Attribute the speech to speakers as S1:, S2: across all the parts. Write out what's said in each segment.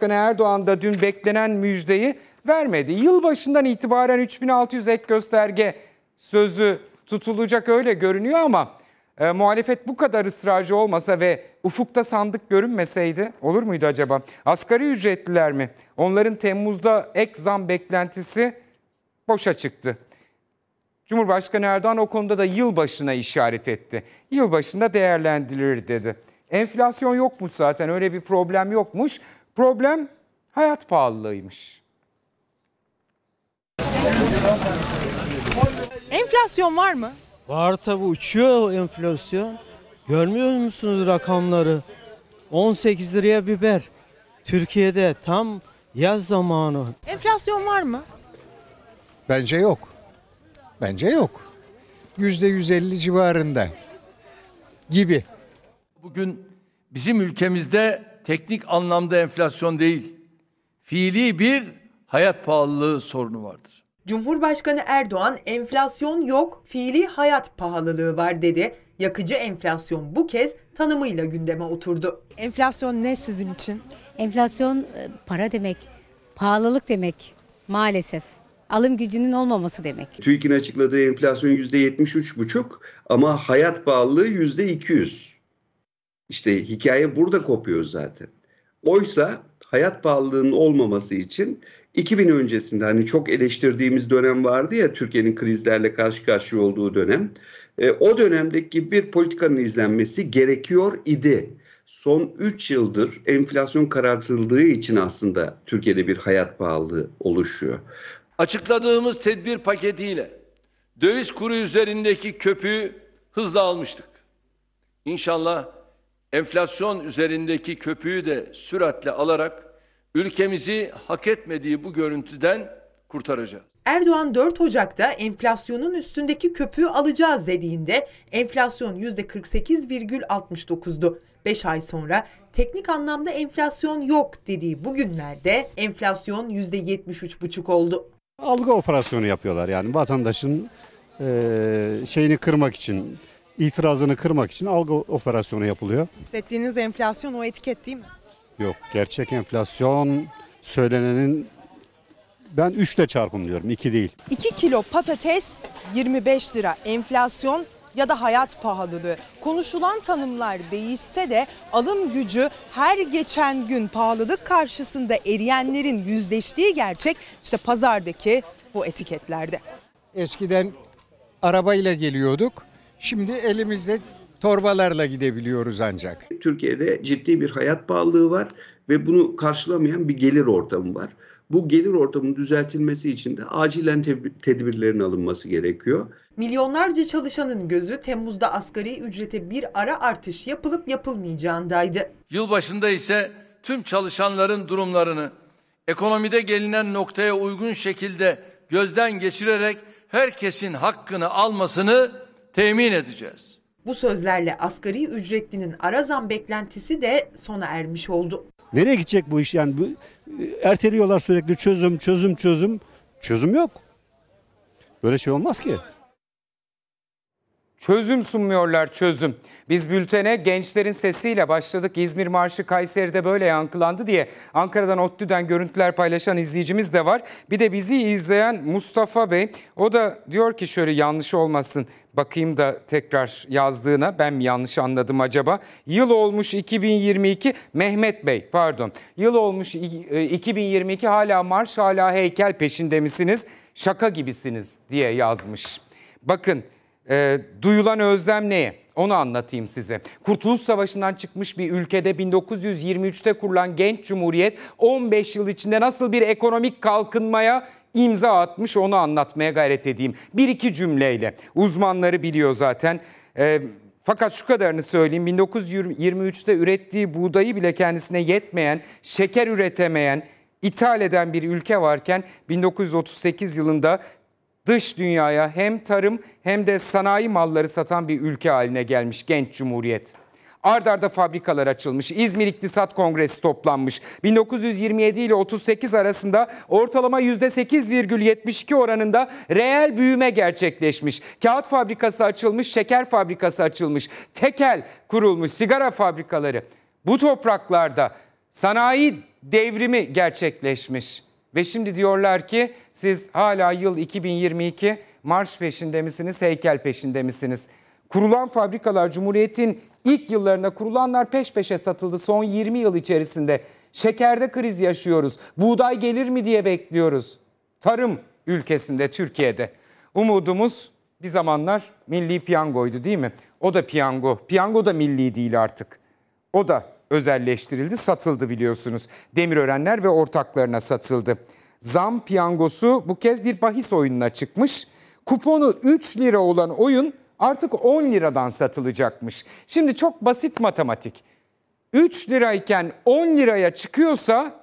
S1: Başkanı Erdoğan da dün beklenen müjdeyi vermedi. Yılbaşından itibaren 3600 ek gösterge sözü tutulacak öyle görünüyor ama e, muhalefet bu kadar ısrarcı olmasa ve ufukta sandık görünmeseydi olur muydu acaba? Asgari ücretliler mi? Onların Temmuz'da ek zam beklentisi boşa çıktı. Cumhurbaşkanı Erdoğan o konuda da yılbaşına işaret etti. Yılbaşında değerlendirilir dedi. Enflasyon yokmuş zaten öyle bir problem yokmuş. Problem hayat pahalılığıymış.
S2: Enflasyon var mı?
S1: Var tabi uçuyor enflasyon.
S2: Görmüyor musunuz rakamları? 18 liraya biber. Türkiye'de
S1: tam yaz zamanı.
S2: Enflasyon var mı?
S1: Bence yok. Bence yok. Yüzde 150 civarında gibi. Bugün bizim ülkemizde teknik anlamda enflasyon değil, fiili bir hayat pahalılığı sorunu vardır.
S2: Cumhurbaşkanı Erdoğan enflasyon yok, fiili hayat pahalılığı var dedi. Yakıcı enflasyon bu kez tanımıyla gündeme oturdu. Enflasyon ne sizin için? Enflasyon e,
S1: para demek, pahalılık demek maalesef. Alım gücünün olmaması demek. TÜİK'in açıkladığı enflasyon %73,5 ama hayat pahalılığı %200. İşte hikaye burada kopuyor zaten. Oysa hayat pahalılığının olmaması için 2000 öncesinde hani çok eleştirdiğimiz dönem vardı ya Türkiye'nin krizlerle karşı karşıya olduğu dönem. E, o dönemdeki bir politikanın izlenmesi gerekiyor idi. Son 3 yıldır enflasyon karartıldığı için aslında Türkiye'de bir hayat pahalılığı oluşuyor. Açıkladığımız tedbir paketiyle döviz kuru üzerindeki köpüğü hızla almıştık. İnşallah enflasyon üzerindeki köpüğü de süratle alarak ülkemizi hak etmediği bu görüntüden kurtaracağız.
S2: Erdoğan 4 Ocak'ta enflasyonun üstündeki köpüğü alacağız dediğinde enflasyon %48,69'du. 5 ay sonra teknik anlamda enflasyon yok dediği bugünlerde enflasyon %73,5 oldu. Algı operasyonu yapıyorlar yani vatandaşın e, şeyini kırmak için itirazını kırmak için algı operasyonu yapılıyor. Hissettiğiniz enflasyon o etiket değil mi? Yok gerçek enflasyon
S1: söylenenin ben 3 çarpım diyorum, 2 değil.
S2: 2 kilo patates 25 lira enflasyon ya da hayat pahalılığı. Konuşulan tanımlar değişse de alım gücü her geçen gün pahalılık karşısında eriyenlerin yüzleştiği gerçek işte pazardaki bu etiketlerde.
S1: Eskiden arabayla geliyorduk. Şimdi elimizde torbalarla gidebiliyoruz ancak. Türkiye'de ciddi bir hayat pahalılığı var ve bunu karşılamayan bir gelir ortamı var. Bu gelir ortamının düzeltilmesi için de acilen te- tedbirlerin alınması gerekiyor.
S2: Milyonlarca çalışanın gözü Temmuz'da asgari ücrete bir ara artış yapılıp yapılmayacağındaydı.
S1: Yılbaşında ise tüm çalışanların durumlarını ekonomide gelinen noktaya uygun şekilde gözden geçirerek herkesin hakkını almasını temin edeceğiz.
S2: Bu sözlerle asgari ücretlinin ara zam beklentisi de sona ermiş oldu.
S1: Nereye gidecek bu iş yani? Bu, e, erteliyorlar sürekli çözüm, çözüm, çözüm. Çözüm yok. Böyle şey olmaz ki. Çözüm sunmuyorlar çözüm. Biz bültene gençlerin sesiyle başladık. İzmir Marşı Kayseri'de böyle yankılandı diye Ankara'dan ODTÜ'den görüntüler paylaşan izleyicimiz de var. Bir de bizi izleyen Mustafa Bey o da diyor ki şöyle yanlış olmasın bakayım da tekrar yazdığına ben mi yanlış anladım acaba? Yıl olmuş 2022 Mehmet Bey pardon. Yıl olmuş 2022 e, hala marş hala heykel peşinde misiniz? Şaka gibisiniz diye yazmış. Bakın e, duyulan özlem ne? Onu anlatayım size. Kurtuluş Savaşı'ndan çıkmış bir ülkede 1923'te kurulan genç cumhuriyet 15 yıl içinde nasıl bir ekonomik kalkınmaya imza atmış onu anlatmaya gayret edeyim. Bir iki cümleyle uzmanları biliyor zaten. E, fakat şu kadarını söyleyeyim 1923'te ürettiği buğdayı bile kendisine yetmeyen, şeker üretemeyen, ithal eden bir ülke varken 1938 yılında dış dünyaya hem tarım hem de sanayi malları satan bir ülke haline gelmiş genç cumhuriyet. Ardarda arda fabrikalar açılmış. İzmir İktisat Kongresi toplanmış. 1927 ile 38 arasında ortalama %8,72 oranında reel büyüme gerçekleşmiş. Kağıt fabrikası açılmış, şeker fabrikası açılmış, tekel kurulmuş, sigara fabrikaları. Bu topraklarda sanayi devrimi gerçekleşmiş. Ve şimdi diyorlar ki siz hala yıl 2022 marş peşinde misiniz, heykel peşinde misiniz? Kurulan fabrikalar Cumhuriyet'in ilk yıllarında kurulanlar peş peşe satıldı son 20 yıl içerisinde. Şekerde kriz yaşıyoruz. Buğday gelir mi diye bekliyoruz. Tarım ülkesinde Türkiye'de. Umudumuz bir zamanlar milli piyangoydu değil mi? O da piyango. Piyango da milli değil artık. O da özelleştirildi, satıldı biliyorsunuz. Demirörenler ve ortaklarına satıldı. Zam piyangosu bu kez bir bahis oyununa çıkmış. Kuponu 3 lira olan oyun artık 10 liradan satılacakmış. Şimdi çok basit matematik. 3 lirayken 10 liraya çıkıyorsa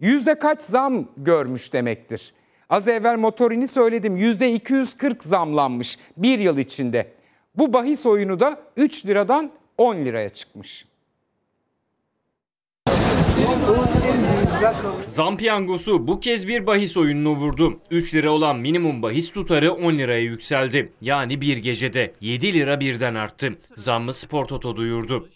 S1: yüzde kaç zam görmüş demektir. Az evvel motorini söyledim yüzde 240 zamlanmış bir yıl içinde. Bu bahis oyunu da 3 liradan 10 liraya çıkmış. Zam piyangosu bu kez bir bahis oyununu vurdu. 3 lira olan minimum bahis tutarı 10 liraya yükseldi. Yani bir gecede 7 lira birden arttı. Zammı Spor Toto duyurdu.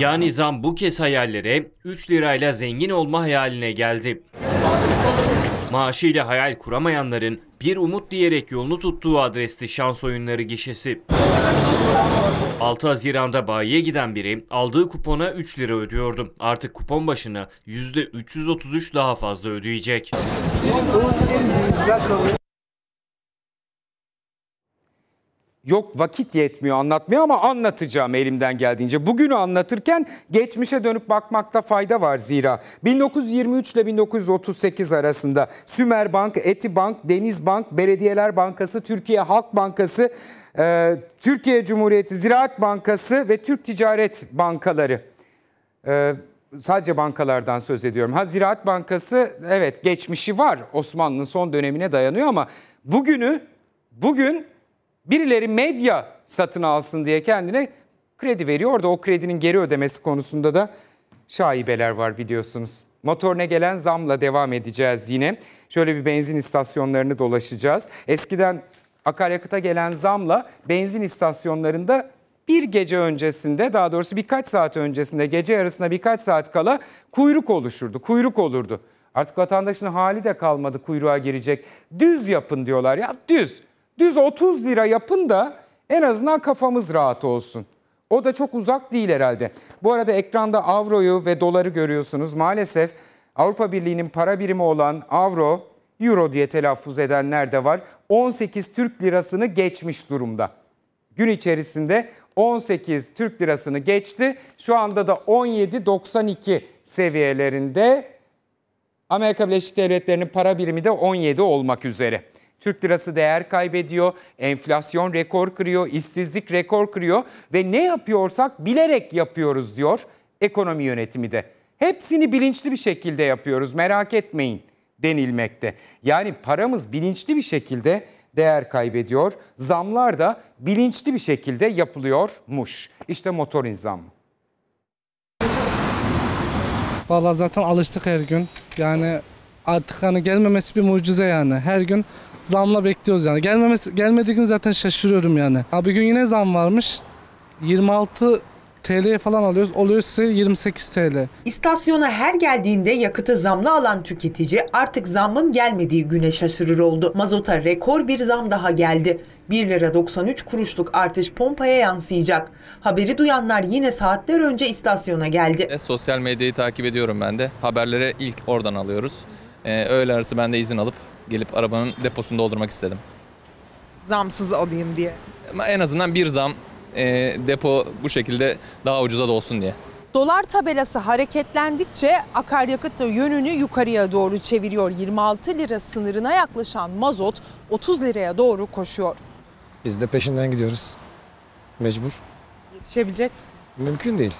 S1: Yani zam bu kez hayallere 3 lirayla zengin olma hayaline geldi. Maaşıyla hayal kuramayanların bir umut diyerek yolunu tuttuğu adresti şans oyunları gişesi. 6 Haziran'da bayiye giden biri aldığı kupona 3 lira ödüyordu. Artık kupon başına %333 daha fazla ödeyecek. Yok vakit yetmiyor anlatmaya ama anlatacağım elimden geldiğince. Bugünü anlatırken geçmişe dönüp bakmakta fayda var zira. 1923 ile 1938 arasında Sümer Bank, Eti Bank, Deniz Bank, Belediyeler Bankası, Türkiye Halk Bankası, e, Türkiye Cumhuriyeti Ziraat Bankası ve Türk Ticaret Bankaları. E, sadece bankalardan söz ediyorum. Ha Ziraat Bankası evet geçmişi var Osmanlı'nın son dönemine dayanıyor ama bugünü bugün birileri medya satın alsın diye kendine kredi veriyor orada o kredinin geri ödemesi konusunda da şaibeler var biliyorsunuz. Motorine gelen zamla devam edeceğiz yine. Şöyle bir benzin istasyonlarını dolaşacağız. Eskiden akaryakıta gelen zamla benzin istasyonlarında bir gece öncesinde daha doğrusu birkaç saat öncesinde gece yarısına birkaç saat kala kuyruk oluşurdu. Kuyruk olurdu. Artık vatandaşın hali de kalmadı kuyruğa girecek. Düz yapın diyorlar ya düz. Düz 30 lira yapın da en azından kafamız rahat olsun. O da çok uzak değil herhalde. Bu arada ekranda avroyu ve doları görüyorsunuz. Maalesef Avrupa Birliği'nin para birimi olan avro, euro diye telaffuz edenler de var. 18 Türk lirasını geçmiş durumda. Gün içerisinde 18 Türk lirasını geçti. Şu anda da 17.92 seviyelerinde. Amerika Birleşik Devletleri'nin para birimi de 17 olmak üzere. Türk lirası değer kaybediyor, enflasyon rekor kırıyor, işsizlik rekor kırıyor ve ne yapıyorsak bilerek yapıyoruz diyor ekonomi yönetimi de. Hepsini bilinçli bir şekilde yapıyoruz merak etmeyin denilmekte. Yani paramız bilinçli bir şekilde değer kaybediyor. Zamlar da bilinçli bir şekilde yapılıyormuş. İşte motorin zammı. Valla zaten alıştık her gün. Yani artık hani gelmemesi bir mucize yani. Her gün zamla bekliyoruz yani. Gelmemesi, gelmediği gün zaten şaşırıyorum yani. Ha bir gün yine zam varmış. 26 TL falan alıyoruz. Oluyorsa 28 TL.
S2: İstasyona her geldiğinde yakıtı zamlı alan tüketici artık zamın gelmediği güne şaşırır oldu. Mazota rekor bir zam daha geldi. 1 lira 93 kuruşluk artış pompaya yansıyacak. Haberi duyanlar yine saatler önce istasyona geldi. E, sosyal medyayı takip ediyorum ben de. Haberlere ilk oradan alıyoruz. Ee, öğle arası ben de izin alıp gelip arabanın deposunu doldurmak istedim. Zamsız alayım diye. Ama en azından bir zam e, depo bu şekilde daha ucuza da olsun diye. Dolar tabelası hareketlendikçe akaryakıt da yönünü yukarıya doğru çeviriyor. 26 lira sınırına yaklaşan mazot 30 liraya doğru koşuyor.
S1: Biz de peşinden gidiyoruz. Mecbur. Yetişebilecek misin? Mümkün değil.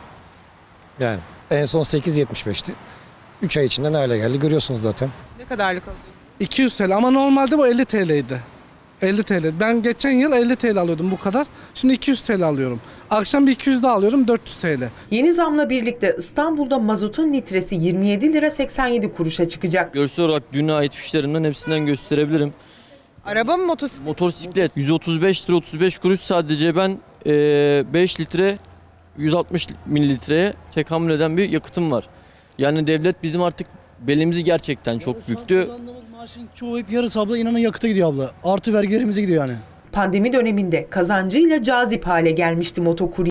S1: Yani en son 8.75'ti. 3 ay içinde ne geldi görüyorsunuz zaten. Ne kadarlık alıyor? 200 TL ama normalde bu 50 TL'ydi. 50 TL. Ben geçen yıl 50 TL alıyordum bu kadar. Şimdi 200 TL alıyorum.
S2: Akşam bir 200 daha alıyorum 400 TL. Yeni zamla birlikte İstanbul'da mazotun litresi 27 lira 87 kuruşa çıkacak. Görsel olarak düne ait fişlerimden hepsinden gösterebilirim. Araba mı motosiklet? Motosiklet 135 lira 35 kuruş sadece ben 5 litre 160 mililitreye tekamül eden bir yakıtım var. Yani devlet bizim artık belimizi gerçekten çok büktü maaşın çoğu hep yarısı abla inanın yakıta gidiyor abla. Artı vergilerimize gidiyor yani. Pandemi döneminde kazancıyla cazip hale gelmişti motokurye.